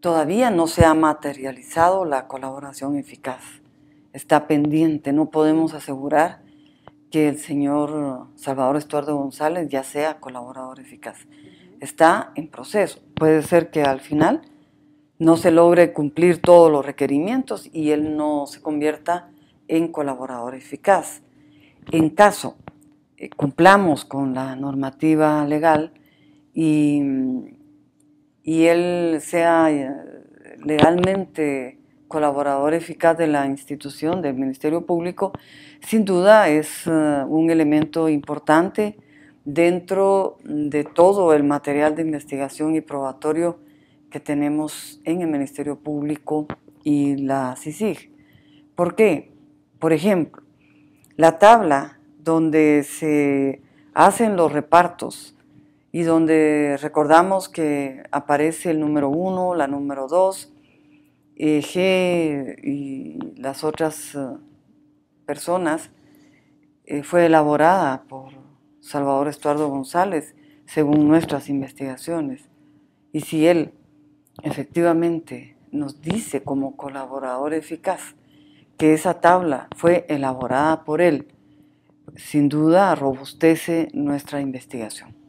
Todavía no se ha materializado la colaboración eficaz. Está pendiente. No podemos asegurar que el señor Salvador Estuardo González ya sea colaborador eficaz. Está en proceso. Puede ser que al final no se logre cumplir todos los requerimientos y él no se convierta en colaborador eficaz. En caso eh, cumplamos con la normativa legal y mm, y él sea eh, legalmente colaborador eficaz de la institución, del Ministerio Público, sin duda es eh, un elemento importante dentro de todo el material de investigación y probatorio que tenemos en el Ministerio Público y la CICIG. ¿Por qué? Por ejemplo, la tabla donde se hacen los repartos y donde recordamos que aparece el número 1, la número 2, eh, G y las otras eh, personas, eh, fue elaborada por Salvador Estuardo González, según nuestras investigaciones. Y si él efectivamente nos dice como colaborador eficaz que esa tabla fue elaborada por él, sin duda robustece nuestra investigación.